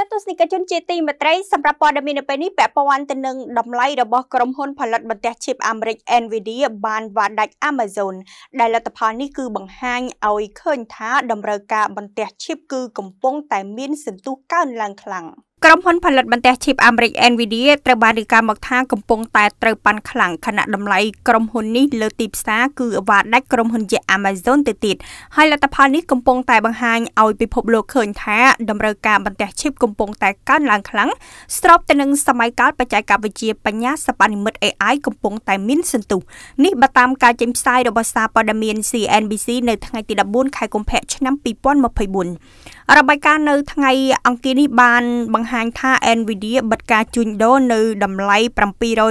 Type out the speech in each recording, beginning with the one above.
ចាត់ទស្សនិកជនជាទីមេត្រីសម្រាប់ព័ត៌មាននៅពេលនេះពាក់ព័ន្ធទៅនឹងតម្លៃរបស់ក្រុមហ៊ុនផលិតបន្ទះឈីបអាមេរិក Nvidia បានវាដាច់ Amazon ដែលលទ្ធផលនេះគឺ បង្ហាញឲ្យឃើញថា តម្រូវការបន្ទះឈីបគឺកំពុងតែមានសន្ទុះកើនឡើងខ្លាំង។ក្រុមហ៊ុនផលិតបន្ទះឈីបអាមេរិក Nvidia ត្រូវបានរាយការណ៍មកថាកំពុងតែត្រូវប៉ាន់ខ្លាំងខណៈតម្លៃក្រុមហ៊ុននេះលើទីផ្សារគឺវ៉ាដាច់ក្រុមហ៊ុនយក្ស Amazon ទៅទៀតហើយលទ្ធផលនេះកំពុងតែបង្ហាញឲ្យពិភពលោកឃើញថាតម្រូវការបន្ទះឈីបកំពុងតែកើនឡើងខ្លាំងស្របទៅនឹងសម័យកាលបច្ចេកវិទ្យាបញ្ញាសិប្បនិម្មិត AI កំពុងតែមានសន្ទុះនេះបើតាមការចេញផ្សាយរបស់សារព័ត៌មាន CNBC នៅថ្ងៃទី14ខែកុម្ភៈឆ្នាំ2024របាយការណ៍នៅថ្ងៃអង្គារនេះបានបង្បង្ហាញថា Nvidia បិទការជួញដូរនៅតម្លៃ721ដុ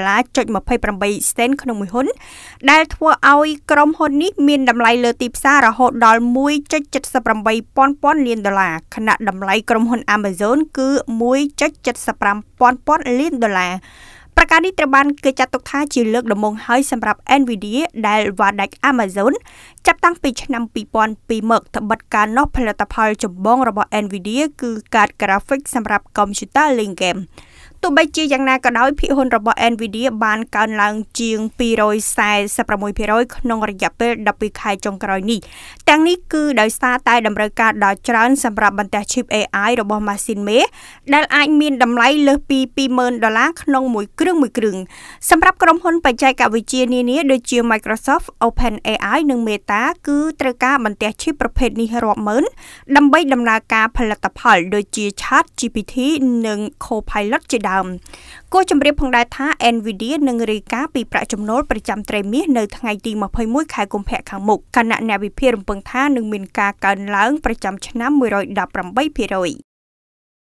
ល្លារចុច28 cent ក្នុងមួយហ៊ុនដែលធ្វើឲ្យក្រុមហ៊ុននេះមានតម្លៃលើទីផ្សាររហូតដល់1.78ពាន់ពាន់លានដុល្លារខណៈតម្លៃក្រុមហ៊ុន Amazon គឺ1.75ពាន់ពាន់លានដុល្លារប្រការនេះត្រូវបានគេចាត់ទុកថាជាលើកដំបូងហើយសម្រាប់ Nvidia ដែល Vadak Amazon ចាប់តាំងពីឆ្នាំ2002មកត្បិតការនោះផលិតផលចម្បងរបស់ Nvidia គឺកាត graphics សម្រាប់កុំព្យូទ័រលេងហ្គេម។ទោះបីជាយ៉ាងណាក៏ដោយភាគហ៊ុនរបស់ Nvidia បានកើនឡើងជាង246%ក្នុងរយៈពេល12ខែចុងក្រោយនេះទាំងនេះគឺដោយសារតែតម្រូវការដ៏ច្រើនសម្រាប់បន្ទះ chip AI របស់ម៉ាស៊ីនមេដែលអាចមានតម្លៃលើសពី20,000ដុល្លារក្នុងមួយគ្រឿងមួយគ្រឿងសម្រាប់ក្រុមហ៊ុនបច្ចេកវិទ្យានានាដូចជា Microsoft, OpenAI និង Meta គឺត្រូវការបន្ទះ chip ប្រភេទនេះរាប់ម៉ឺនដើម្បីដំណើរការផលិតផលដូចជា ChatGPT និង Copilot ជាដើមគូជំរាបផងដែរថា Nvidia នឹងរាយការណ៍ពីប្រាក់ចំណូលប្រចាំត្រីមាសនៅថ្ងៃទី21ខែកុម្ភៈខាងមុខគណៈអ្នកវិភាគរំពឹងថានឹងមានការកើនឡើងប្រចាំឆ្នាំ118%